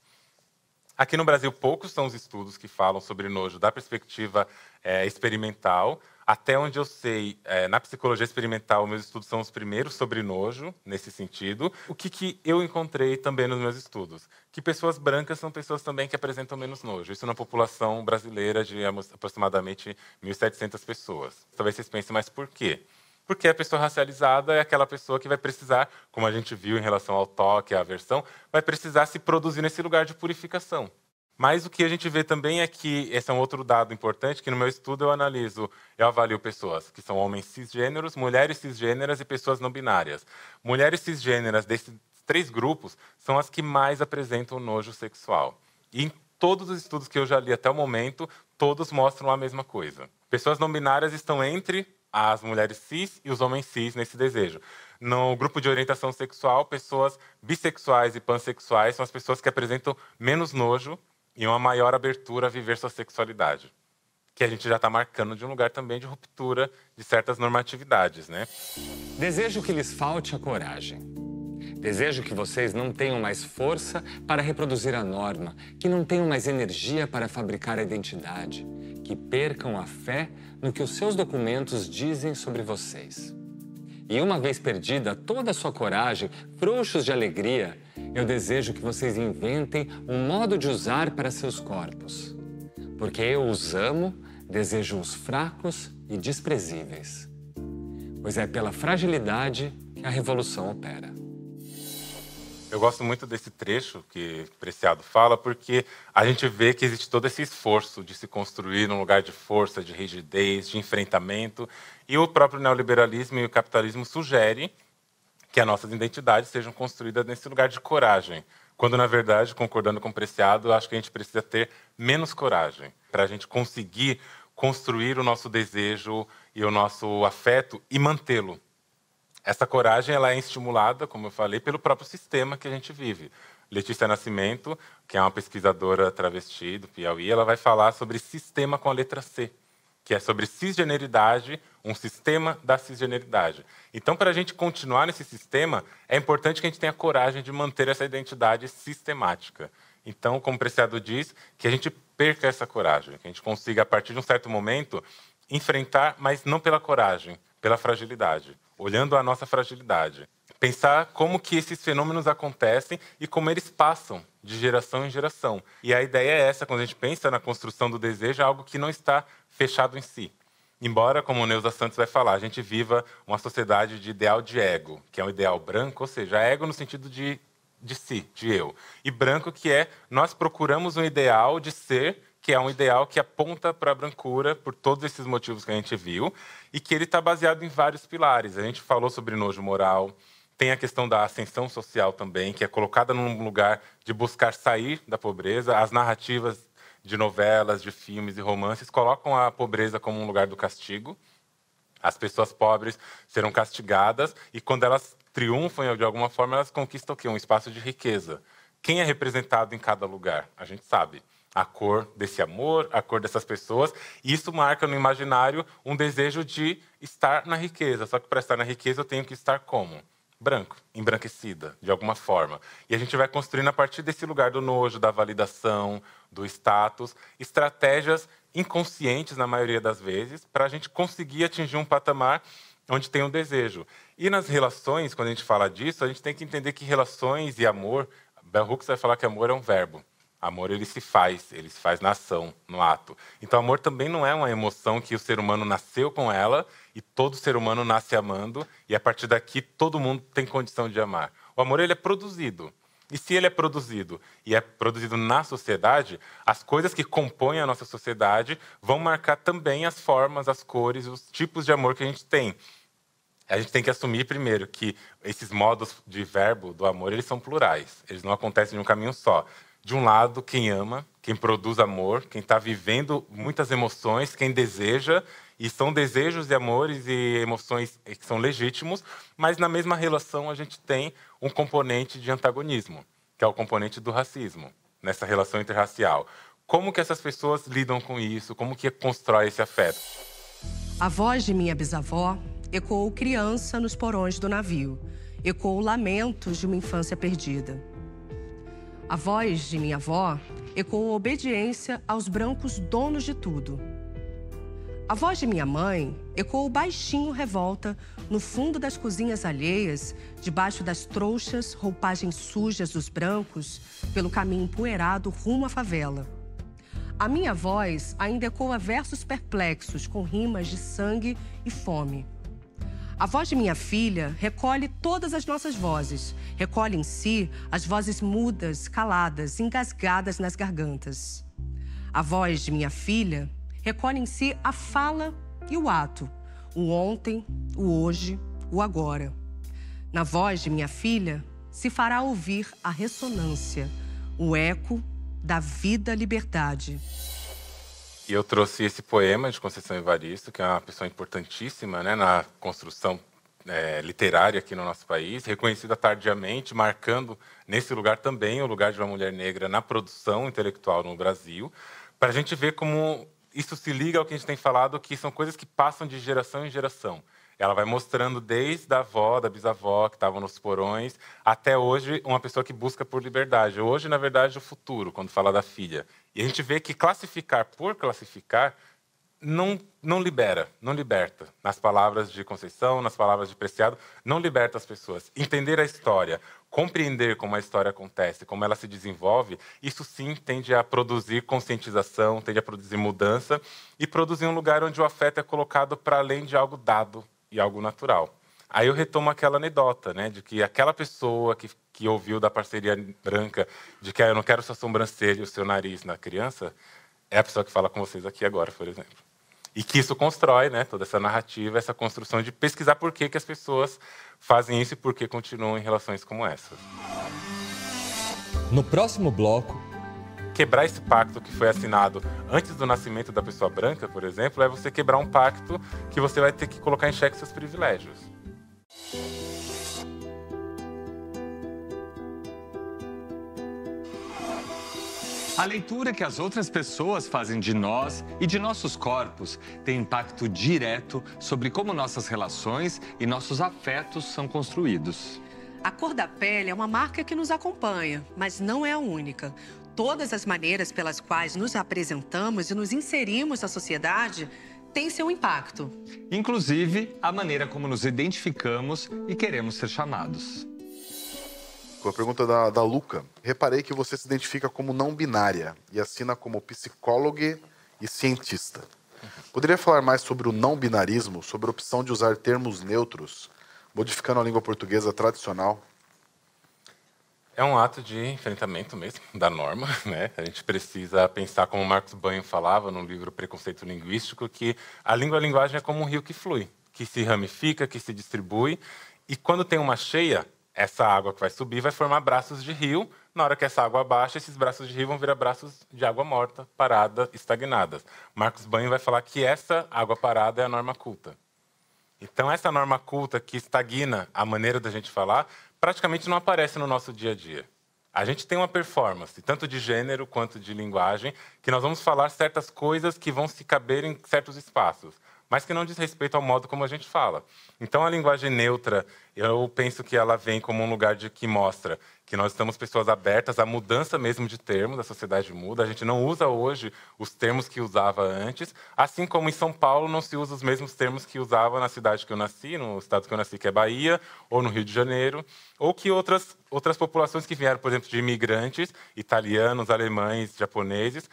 Aqui no Brasil, poucos são os estudos que falam sobre nojo da perspectiva é, experimental. Até onde eu sei, é, na psicologia experimental, meus estudos são os primeiros sobre nojo, nesse sentido. O que, que eu encontrei também nos meus estudos? Que pessoas brancas são pessoas também que apresentam menos nojo. Isso na população brasileira de aproximadamente 1.700 pessoas. Talvez vocês pensem, mas por quê? porque a pessoa racializada é aquela pessoa que vai precisar, como a gente viu em relação ao toque, à aversão, vai precisar se produzir nesse lugar de purificação. Mas o que a gente vê também é que, esse é um outro dado importante, que no meu estudo eu analiso, eu avalio pessoas que são homens cisgêneros, mulheres cisgêneras e pessoas não binárias. Mulheres cisgêneras desses três grupos são as que mais apresentam nojo sexual. E em todos os estudos que eu já li até o momento, todos mostram a mesma coisa. Pessoas não binárias estão entre as mulheres cis e os homens cis nesse desejo. No grupo de orientação sexual, pessoas bissexuais e pansexuais são as pessoas que apresentam menos nojo e uma maior abertura a viver sua sexualidade. Que a gente já está marcando de um lugar também de ruptura de certas normatividades, né? Desejo que lhes falte a coragem. Desejo que vocês não tenham mais força para reproduzir a norma, que não tenham mais energia para fabricar a identidade, que percam a fé no que os seus documentos dizem sobre vocês. E uma vez perdida toda a sua coragem, frouxos de alegria, eu desejo que vocês inventem um modo de usar para seus corpos. Porque eu os amo, desejo os fracos e desprezíveis. Pois é pela fragilidade que a revolução opera eu gosto muito desse trecho que Preciado fala, porque a gente vê que existe todo esse esforço de se construir num lugar de força, de rigidez, de enfrentamento, e o próprio neoliberalismo e o capitalismo sugerem que as nossas identidades sejam construídas nesse lugar de coragem, quando na verdade, concordando com o Preciado, acho que a gente precisa ter menos coragem para a gente conseguir construir o nosso desejo e o nosso afeto e mantê-lo essa coragem ela é estimulada, como eu falei, pelo próprio sistema que a gente vive. Letícia Nascimento, que é uma pesquisadora travesti do Piauí, ela vai falar sobre sistema com a letra C, que é sobre cisgeneridade, um sistema da cisgeneridade. Então, para a gente continuar nesse sistema, é importante que a gente tenha coragem de manter essa identidade sistemática. Então, como o Preciado diz, que a gente perca essa coragem, que a gente consiga, a partir de um certo momento, enfrentar, mas não pela coragem, pela fragilidade olhando a nossa fragilidade. Pensar como que esses fenômenos acontecem e como eles passam de geração em geração. E a ideia é essa, quando a gente pensa na construção do desejo, é algo que não está fechado em si. Embora, como o Neuza Santos vai falar, a gente viva uma sociedade de ideal de ego, que é um ideal branco, ou seja, ego no sentido de, de si, de eu. E branco, que é nós procuramos um ideal de ser que é um ideal que aponta para a brancura por todos esses motivos que a gente viu e que ele está baseado em vários pilares. A gente falou sobre nojo moral, tem a questão da ascensão social também, que é colocada num lugar de buscar sair da pobreza. As narrativas de novelas, de filmes e romances colocam a pobreza como um lugar do castigo. As pessoas pobres serão castigadas e quando elas triunfam de alguma forma, elas conquistam o quê? Um espaço de riqueza. Quem é representado em cada lugar? A gente sabe a cor desse amor, a cor dessas pessoas. E isso marca no imaginário um desejo de estar na riqueza. Só que para estar na riqueza eu tenho que estar como? Branco, embranquecida, de alguma forma. E a gente vai construindo a partir desse lugar do nojo, da validação, do status, estratégias inconscientes, na maioria das vezes, para a gente conseguir atingir um patamar onde tem um desejo. E nas relações, quando a gente fala disso, a gente tem que entender que relações e amor. Bell Hooks vai falar que amor é um verbo. Amor ele se faz, ele se faz na ação, no ato. Então, amor também não é uma emoção que o ser humano nasceu com ela e todo ser humano nasce amando e a partir daqui todo mundo tem condição de amar. O amor ele é produzido. E se ele é produzido e é produzido na sociedade, as coisas que compõem a nossa sociedade vão marcar também as formas, as cores, os tipos de amor que a gente tem. A gente tem que assumir primeiro que esses modos de verbo do amor eles são plurais. Eles não acontecem de um caminho só de um lado, quem ama, quem produz amor, quem está vivendo muitas emoções, quem deseja, e são desejos e amores e emoções que são legítimos, mas na mesma relação a gente tem um componente de antagonismo, que é o componente do racismo, nessa relação interracial. Como que essas pessoas lidam com isso? Como que constrói esse afeto? A voz de minha bisavó ecoou criança nos porões do navio, ecoou lamentos de uma infância perdida. A voz de minha avó ecoou obediência aos brancos donos de tudo. A voz de minha mãe ecoou baixinho revolta no fundo das cozinhas alheias, debaixo das trouxas, roupagens sujas dos brancos, pelo caminho empoeirado rumo à favela. A minha voz ainda ecoa versos perplexos com rimas de sangue e fome. A voz de minha filha recolhe todas as nossas vozes, recolhe em si as vozes mudas, caladas, engasgadas nas gargantas. A voz de minha filha recolhe em si a fala e o ato, o ontem, o hoje, o agora. Na voz de minha filha se fará ouvir a ressonância, o eco da vida-liberdade. E eu trouxe esse poema de Conceição Evaristo, que é uma pessoa importantíssima né, na construção é, literária aqui no nosso país, reconhecida tardiamente, marcando nesse lugar também o lugar de uma mulher negra na produção intelectual no Brasil, para a gente ver como isso se liga ao que a gente tem falado, que são coisas que passam de geração em geração. Ela vai mostrando desde a avó, da bisavó, que estavam nos porões, até hoje, uma pessoa que busca por liberdade. Hoje, na verdade, o futuro, quando fala da filha. E a gente vê que classificar por classificar não, não libera, não liberta. Nas palavras de Conceição, nas palavras de Preciado, não liberta as pessoas. Entender a história, compreender como a história acontece, como ela se desenvolve, isso sim tende a produzir conscientização, tende a produzir mudança e produzir um lugar onde o afeto é colocado para além de algo dado e algo natural. Aí eu retomo aquela anedota, né, de que aquela pessoa que, que ouviu da parceria branca de que ah, eu não quero sua sobrancelha e o seu nariz na criança, é a pessoa que fala com vocês aqui agora, por exemplo. E que isso constrói, né, toda essa narrativa, essa construção de pesquisar por que, que as pessoas fazem isso e por que continuam em relações como essas. No próximo bloco, quebrar esse pacto que foi assinado antes do nascimento da pessoa branca, por exemplo, é você quebrar um pacto que você vai ter que colocar em xeque seus privilégios. A leitura que as outras pessoas fazem de nós e de nossos corpos tem impacto direto sobre como nossas relações e nossos afetos são construídos. A cor da pele é uma marca que nos acompanha, mas não é a única. Todas as maneiras pelas quais nos apresentamos e nos inserimos na sociedade tem seu impacto. Inclusive, a maneira como nos identificamos e queremos ser chamados. Com A pergunta da, da Luca. Reparei que você se identifica como não binária e assina como psicóloga e cientista. Poderia falar mais sobre o não binarismo, sobre a opção de usar termos neutros, modificando a língua portuguesa tradicional? É um ato de enfrentamento mesmo da norma, né? A gente precisa pensar como Marcos Banho falava no livro Preconceito Linguístico que a língua a linguagem é como um rio que flui, que se ramifica, que se distribui, e quando tem uma cheia, essa água que vai subir vai formar braços de rio. Na hora que essa água abaixa, esses braços de rio vão virar braços de água morta, parada, estagnadas. Marcos Banho vai falar que essa água parada é a norma culta. Então, essa norma culta que estagna a maneira da gente falar praticamente não aparece no nosso dia a dia. A gente tem uma performance, tanto de gênero quanto de linguagem, que nós vamos falar certas coisas que vão se caber em certos espaços, mas que não diz respeito ao modo como a gente fala. Então, a linguagem neutra, eu penso que ela vem como um lugar de que mostra que nós estamos pessoas abertas à mudança mesmo de termos, a sociedade muda, a gente não usa hoje os termos que usava antes, assim como em São Paulo não se usa os mesmos termos que usava na cidade que eu nasci, no estado que eu nasci, que é Bahia, ou no Rio de Janeiro, ou que outras, outras populações que vieram, por exemplo, de imigrantes, italianos, alemães, japoneses,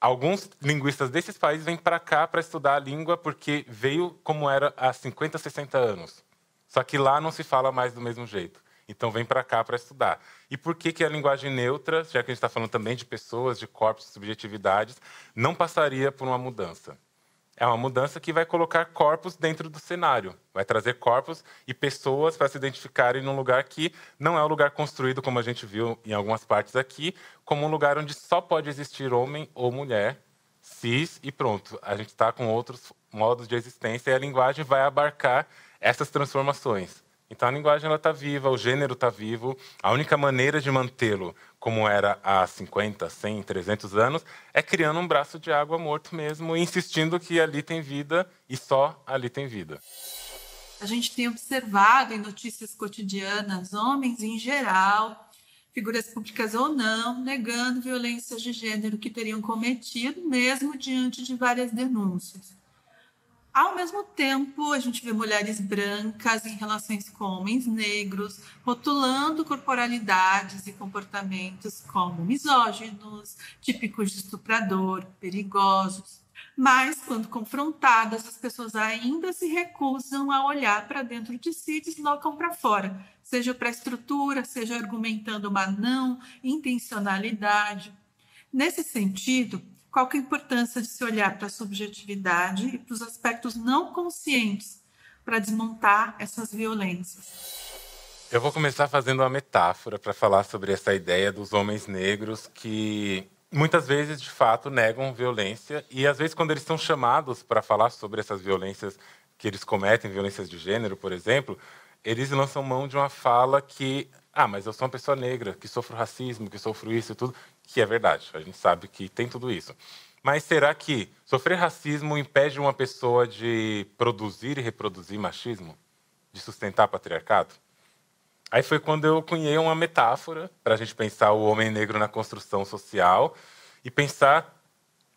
alguns linguistas desses países vêm para cá para estudar a língua porque veio como era há 50, 60 anos. Só que lá não se fala mais do mesmo jeito. Então vem para cá para estudar. E por que, que a linguagem neutra, já que a gente está falando também de pessoas, de corpos, de subjetividades, não passaria por uma mudança? É uma mudança que vai colocar corpos dentro do cenário, vai trazer corpos e pessoas para se identificarem num lugar que não é um lugar construído, como a gente viu em algumas partes aqui, como um lugar onde só pode existir homem ou mulher, cis e pronto. A gente está com outros modos de existência e a linguagem vai abarcar essas transformações. Então a linguagem está viva, o gênero está vivo. A única maneira de mantê-lo como era há 50, 100, 300 anos é criando um braço de água morto mesmo, insistindo que ali tem vida e só ali tem vida. A gente tem observado em notícias cotidianas homens em geral, figuras públicas ou não, negando violências de gênero que teriam cometido, mesmo diante de várias denúncias. Ao mesmo tempo, a gente vê mulheres brancas em relações com homens negros, rotulando corporalidades e comportamentos como misóginos, típicos de estuprador, perigosos. Mas, quando confrontadas, as pessoas ainda se recusam a olhar para dentro de si e deslocam para fora, seja para a estrutura, seja argumentando uma não intencionalidade. Nesse sentido, qual é a importância de se olhar para a subjetividade e para os aspectos não conscientes para desmontar essas violências. Eu vou começar fazendo uma metáfora para falar sobre essa ideia dos homens negros que muitas vezes, de fato, negam violência e às vezes quando eles são chamados para falar sobre essas violências que eles cometem, violências de gênero, por exemplo, eles lançam mão de uma fala que ah, mas eu sou uma pessoa negra, que sofro racismo, que sofro isso e tudo, que é verdade. A gente sabe que tem tudo isso. Mas será que sofrer racismo impede uma pessoa de produzir e reproduzir machismo? De sustentar patriarcado? Aí foi quando eu cunhei uma metáfora para a gente pensar o homem negro na construção social e pensar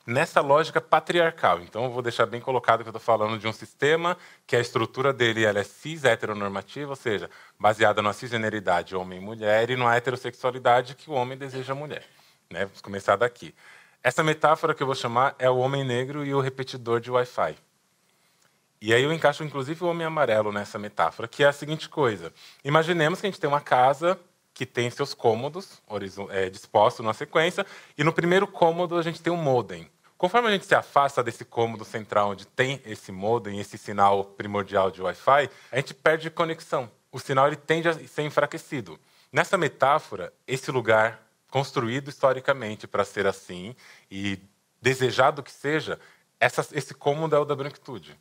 nessa lógica patriarcal. Então, eu vou deixar bem colocado que eu estou falando de um sistema que a estrutura dele é cis heteronormativa, ou seja, baseada na cisgeneridade homem mulher e na heterossexualidade que o homem deseja a mulher. Né? Vamos começar daqui. Essa metáfora que eu vou chamar é o homem negro e o repetidor de Wi-Fi. E aí eu encaixo inclusive o homem amarelo nessa metáfora, que é a seguinte coisa: imaginemos que a gente tem uma casa que tem seus cômodos é, dispostos numa sequência, e no primeiro cômodo a gente tem um modem. Conforme a gente se afasta desse cômodo central onde tem esse modem, esse sinal primordial de Wi-Fi, a gente perde conexão. O sinal ele tende a ser enfraquecido. Nessa metáfora, esse lugar construído historicamente para ser assim e desejado que seja, essa, esse cômodo é o da branquitude.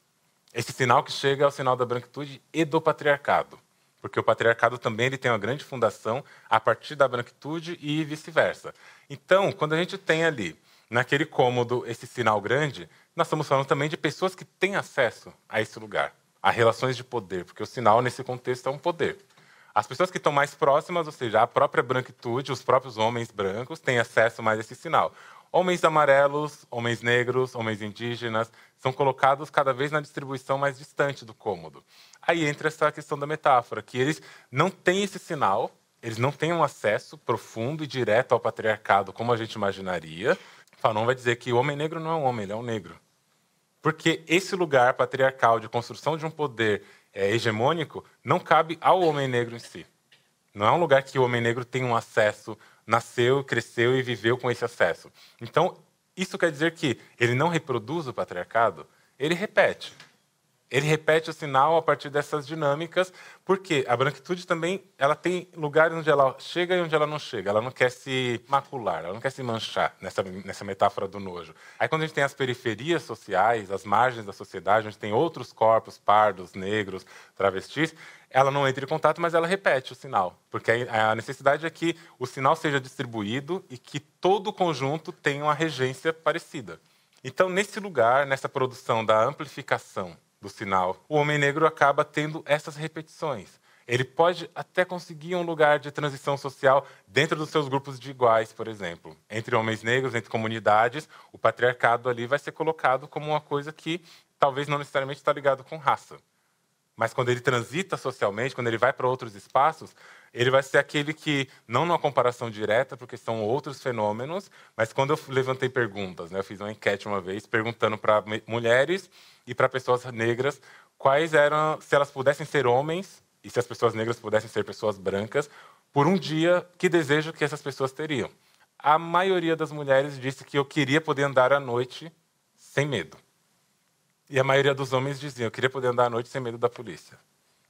Esse sinal que chega é o sinal da branquitude e do patriarcado, porque o patriarcado também ele tem uma grande fundação a partir da branquitude e vice-versa. Então, quando a gente tem ali naquele cômodo esse sinal grande, nós estamos falando também de pessoas que têm acesso a esse lugar, a relações de poder, porque o sinal nesse contexto é um poder. As pessoas que estão mais próximas, ou seja, a própria branquitude, os próprios homens brancos, têm acesso mais a esse sinal. Homens amarelos, homens negros, homens indígenas, são colocados cada vez na distribuição mais distante do cômodo. Aí entra essa questão da metáfora, que eles não têm esse sinal, eles não têm um acesso profundo e direto ao patriarcado como a gente imaginaria. Fanon vai dizer que o homem negro não é um homem, ele é um negro. Porque esse lugar patriarcal de construção de um poder é, hegemônico não cabe ao homem negro em si. Não é um lugar que o homem negro tem um acesso, nasceu, cresceu e viveu com esse acesso. Então, isso quer dizer que ele não reproduz o patriarcado, ele repete. Ele repete o sinal a partir dessas dinâmicas, porque a branquitude também ela tem lugares onde ela chega e onde ela não chega. Ela não quer se macular, ela não quer se manchar, nessa, nessa metáfora do nojo. Aí, quando a gente tem as periferias sociais, as margens da sociedade, onde tem outros corpos, pardos, negros, travestis, ela não entra em contato, mas ela repete o sinal. Porque a necessidade é que o sinal seja distribuído e que todo o conjunto tenha uma regência parecida. Então, nesse lugar, nessa produção da amplificação do sinal. O homem negro acaba tendo essas repetições. Ele pode até conseguir um lugar de transição social dentro dos seus grupos de iguais, por exemplo. Entre homens negros, entre comunidades, o patriarcado ali vai ser colocado como uma coisa que talvez não necessariamente está ligado com raça. Mas quando ele transita socialmente, quando ele vai para outros espaços, ele vai ser aquele que, não numa comparação direta, porque são outros fenômenos, mas quando eu levantei perguntas, né, eu fiz uma enquete uma vez perguntando para mulheres e para pessoas negras, quais eram, se elas pudessem ser homens e se as pessoas negras pudessem ser pessoas brancas, por um dia, que desejo que essas pessoas teriam. A maioria das mulheres disse que eu queria poder andar à noite sem medo. E a maioria dos homens que eu queria poder andar à noite sem medo da polícia.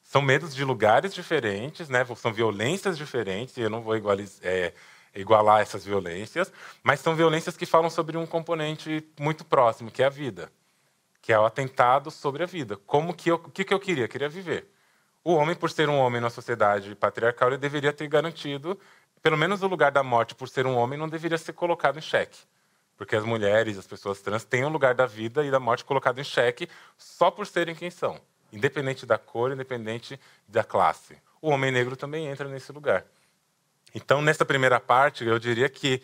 São medos de lugares diferentes, né? são violências diferentes, e eu não vou é, igualar essas violências, mas são violências que falam sobre um componente muito próximo, que é a vida que é o atentado sobre a vida. Como que eu, o que, que eu queria? queria viver. O homem, por ser um homem na sociedade patriarcal, ele deveria ter garantido, pelo menos o lugar da morte, por ser um homem, não deveria ser colocado em xeque. Porque as mulheres, as pessoas trans, têm o um lugar da vida e da morte colocado em xeque só por serem quem são, independente da cor, independente da classe. O homem negro também entra nesse lugar. Então, nessa primeira parte, eu diria que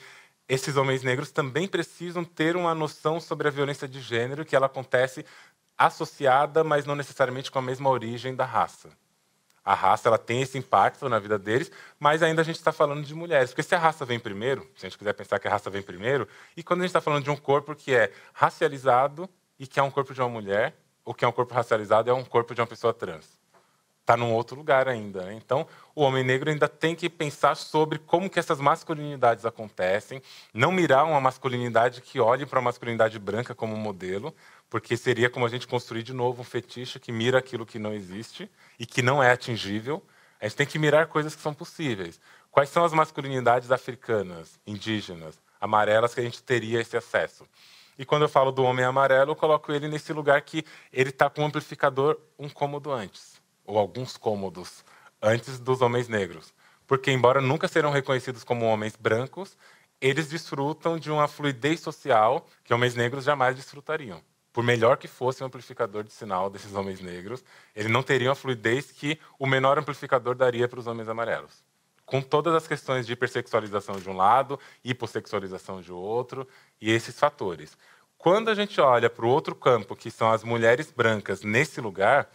esses homens negros também precisam ter uma noção sobre a violência de gênero que ela acontece associada, mas não necessariamente com a mesma origem da raça. A raça ela tem esse impacto na vida deles, mas ainda a gente está falando de mulheres. Porque se a raça vem primeiro, se a gente quiser pensar que a raça vem primeiro, e quando a gente está falando de um corpo que é racializado e que é um corpo de uma mulher, ou que é um corpo racializado é um corpo de uma pessoa trans está num outro lugar ainda. Né? Então, o homem negro ainda tem que pensar sobre como que essas masculinidades acontecem, não mirar uma masculinidade que olhe para a masculinidade branca como modelo, porque seria como a gente construir de novo um fetiche que mira aquilo que não existe e que não é atingível. A gente tem que mirar coisas que são possíveis. Quais são as masculinidades africanas, indígenas, amarelas que a gente teria esse acesso? E quando eu falo do homem amarelo, eu coloco ele nesse lugar que ele está com um amplificador um cômodo antes ou alguns cômodos antes dos homens negros. Porque, embora nunca serão reconhecidos como homens brancos, eles desfrutam de uma fluidez social que homens negros jamais desfrutariam. Por melhor que fosse o um amplificador de sinal desses homens negros, eles não teriam a fluidez que o menor amplificador daria para os homens amarelos. Com todas as questões de hipersexualização de um lado, hipossexualização de outro, e esses fatores. Quando a gente olha para o outro campo, que são as mulheres brancas nesse lugar,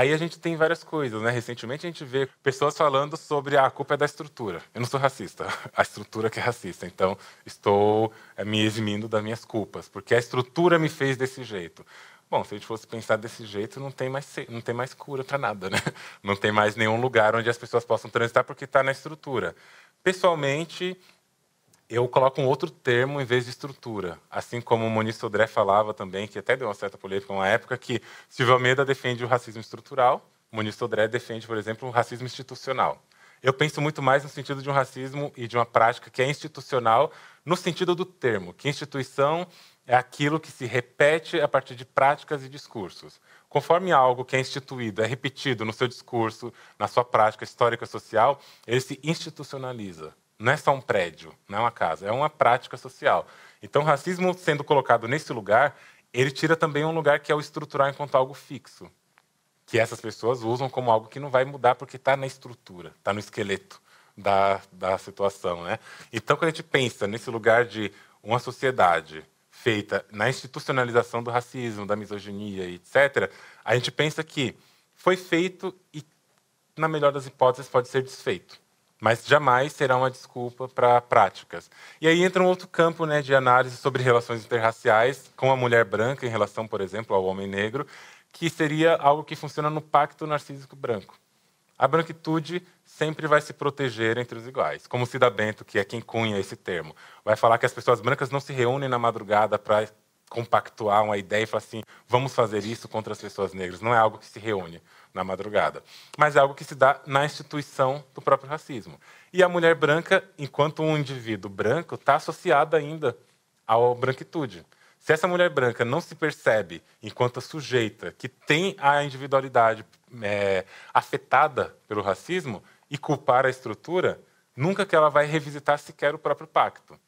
Aí a gente tem várias coisas, né? Recentemente a gente vê pessoas falando sobre ah, a culpa é da estrutura. Eu não sou racista, a estrutura que é racista. Então estou eh, me eximindo das minhas culpas, porque a estrutura me fez desse jeito. Bom, se a gente fosse pensar desse jeito, não tem mais, não tem mais cura para nada, né? Não tem mais nenhum lugar onde as pessoas possam transitar porque está na estrutura. Pessoalmente, eu coloco um outro termo em vez de estrutura. Assim como o Moni Sodré falava também, que até deu uma certa polêmica uma época, que Silvio Almeida defende o racismo estrutural, Moni Sodré defende, por exemplo, o racismo institucional. Eu penso muito mais no sentido de um racismo e de uma prática que é institucional, no sentido do termo, que instituição é aquilo que se repete a partir de práticas e discursos. Conforme algo que é instituído, é repetido no seu discurso, na sua prática histórica social, ele se institucionaliza não é só um prédio, não é uma casa, é uma prática social. Então, o racismo sendo colocado nesse lugar, ele tira também um lugar que é o estrutural enquanto algo fixo, que essas pessoas usam como algo que não vai mudar porque está na estrutura, está no esqueleto da, da situação. Né? Então, quando a gente pensa nesse lugar de uma sociedade feita na institucionalização do racismo, da misoginia, etc., a gente pensa que foi feito e, na melhor das hipóteses, pode ser desfeito mas jamais será uma desculpa para práticas. E aí entra um outro campo né, de análise sobre relações interraciais com a mulher branca em relação, por exemplo, ao homem negro, que seria algo que funciona no pacto narcísico branco. A branquitude sempre vai se proteger entre os iguais. Como Cida Bento, que é quem cunha esse termo, vai falar que as pessoas brancas não se reúnem na madrugada para compactuar uma ideia e falar assim, vamos fazer isso contra as pessoas negras. Não é algo que se reúne na madrugada. Mas é algo que se dá na instituição do próprio racismo. E a mulher branca, enquanto um indivíduo branco, está associada ainda à branquitude. Se essa mulher branca não se percebe enquanto sujeita que tem a individualidade é, afetada pelo racismo e culpar a estrutura, nunca que ela vai revisitar sequer o próprio pacto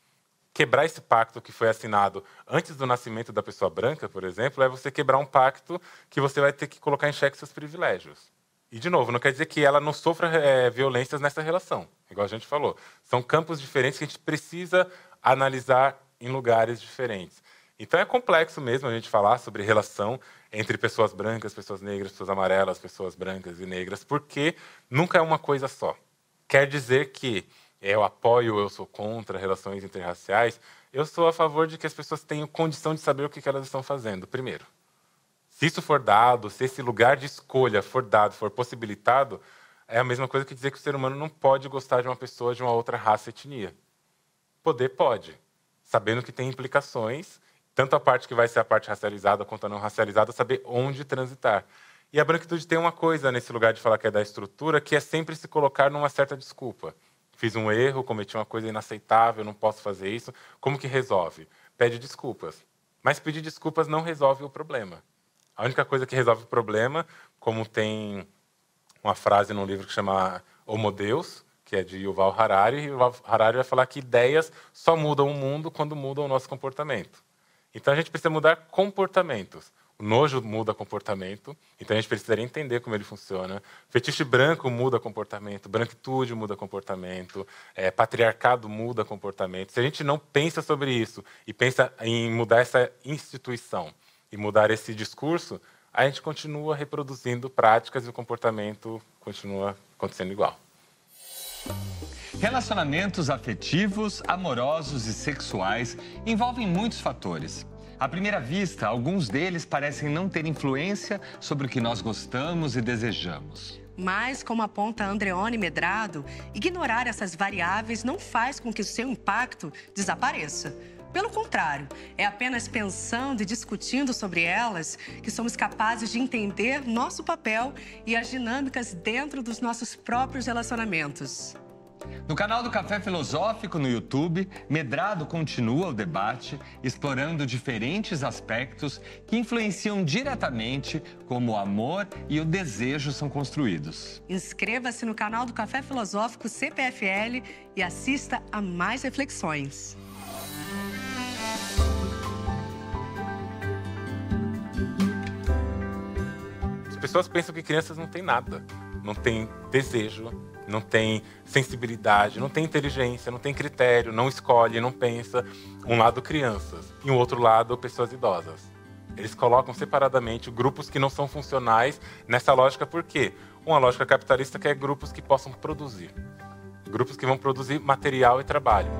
quebrar esse pacto que foi assinado antes do nascimento da pessoa branca, por exemplo, é você quebrar um pacto que você vai ter que colocar em xeque seus privilégios. E, de novo, não quer dizer que ela não sofra é, violências nessa relação, igual a gente falou. São campos diferentes que a gente precisa analisar em lugares diferentes. Então é complexo mesmo a gente falar sobre relação entre pessoas brancas, pessoas negras, pessoas amarelas, pessoas brancas e negras, porque nunca é uma coisa só. Quer dizer que eu apoio, eu sou contra relações interraciais, eu sou a favor de que as pessoas tenham condição de saber o que elas estão fazendo, primeiro. Se isso for dado, se esse lugar de escolha for dado, for possibilitado, é a mesma coisa que dizer que o ser humano não pode gostar de uma pessoa de uma outra raça etnia. Poder pode, sabendo que tem implicações, tanto a parte que vai ser a parte racializada quanto a não racializada, saber onde transitar. E a branquitude tem uma coisa nesse lugar de falar que é da estrutura, que é sempre se colocar numa certa desculpa fiz um erro, cometi uma coisa inaceitável, não posso fazer isso. Como que resolve? Pede desculpas. Mas pedir desculpas não resolve o problema. A única coisa que resolve o problema, como tem uma frase num livro que chama Homo Deus, que é de Yuval Harari, e Yuval Harari vai falar que ideias só mudam o mundo quando mudam o nosso comportamento. Então a gente precisa mudar comportamentos nojo muda comportamento, então a gente precisaria entender como ele funciona. Fetiche branco muda comportamento, branquitude muda comportamento, é, patriarcado muda comportamento. Se a gente não pensa sobre isso e pensa em mudar essa instituição e mudar esse discurso, a gente continua reproduzindo práticas e o comportamento continua acontecendo igual. Relacionamentos afetivos, amorosos e sexuais envolvem muitos fatores à primeira vista, alguns deles parecem não ter influência sobre o que nós gostamos e desejamos. Mas, como aponta Andreone Medrado, ignorar essas variáveis não faz com que o seu impacto desapareça. Pelo contrário, é apenas pensando e discutindo sobre elas que somos capazes de entender nosso papel e as dinâmicas dentro dos nossos próprios relacionamentos. No canal do Café Filosófico no YouTube, Medrado continua o debate, explorando diferentes aspectos que influenciam diretamente como o amor e o desejo são construídos. Inscreva-se no canal do Café Filosófico CPFL e assista a mais reflexões. As pessoas pensam que crianças não têm nada, não têm desejo, não tem sensibilidade, não tem inteligência, não tem critério, não escolhe, não pensa. Um lado, crianças, e o um outro lado, pessoas idosas. Eles colocam separadamente grupos que não são funcionais nessa lógica, por quê? Uma lógica capitalista quer grupos que possam produzir grupos que vão produzir material e trabalho.